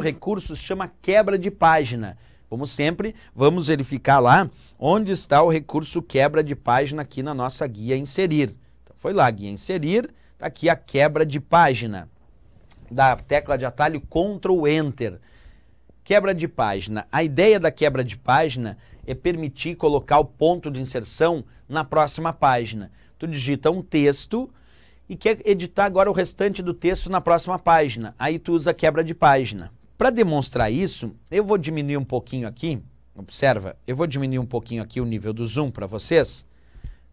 novo recurso se chama quebra de página. Como sempre, vamos verificar lá onde está o recurso quebra de página aqui na nossa guia inserir. Então, foi lá, guia inserir, está aqui a quebra de página. Da tecla de atalho Ctrl Enter. Quebra de página. A ideia da quebra de página é permitir colocar o ponto de inserção na próxima página. Tu digita um texto e quer editar agora o restante do texto na próxima página. Aí tu usa quebra de página. Para demonstrar isso, eu vou diminuir um pouquinho aqui, observa, eu vou diminuir um pouquinho aqui o nível do zoom para vocês.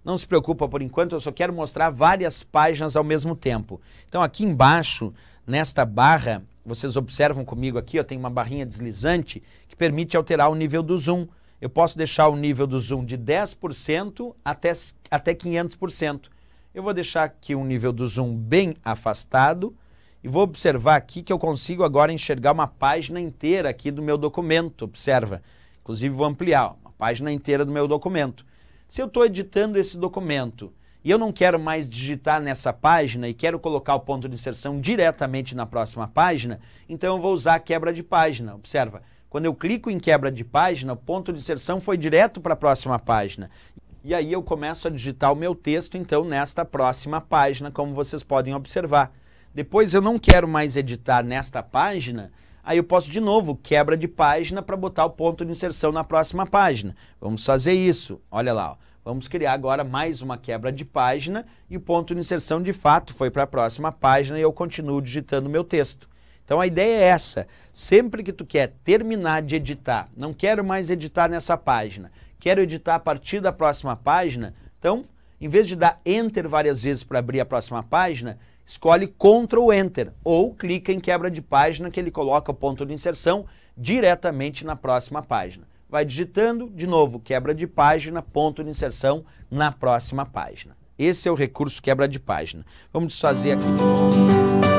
Não se preocupa por enquanto, eu só quero mostrar várias páginas ao mesmo tempo. Então aqui embaixo, nesta barra, vocês observam comigo aqui, ó, tem uma barrinha deslizante que permite alterar o nível do zoom. Eu posso deixar o nível do zoom de 10% até, até 500%. Eu vou deixar aqui um nível do zoom bem afastado, e vou observar aqui que eu consigo agora enxergar uma página inteira aqui do meu documento, observa. Inclusive vou ampliar, uma página inteira do meu documento. Se eu estou editando esse documento e eu não quero mais digitar nessa página e quero colocar o ponto de inserção diretamente na próxima página, então eu vou usar a quebra de página, observa. Quando eu clico em quebra de página, o ponto de inserção foi direto para a próxima página. E aí eu começo a digitar o meu texto, então, nesta próxima página, como vocês podem observar. Depois eu não quero mais editar nesta página, aí eu posso de novo quebra de página para botar o ponto de inserção na próxima página. Vamos fazer isso. Olha lá, ó. vamos criar agora mais uma quebra de página e o ponto de inserção de fato foi para a próxima página e eu continuo digitando meu texto. Então a ideia é essa, sempre que tu quer terminar de editar, não quero mais editar nessa página, quero editar a partir da próxima página, então em vez de dar Enter várias vezes para abrir a próxima página, escolhe Ctrl Enter ou clica em quebra de página que ele coloca o ponto de inserção diretamente na próxima página. Vai digitando, de novo, quebra de página, ponto de inserção na próxima página. Esse é o recurso quebra de página. Vamos desfazer aqui.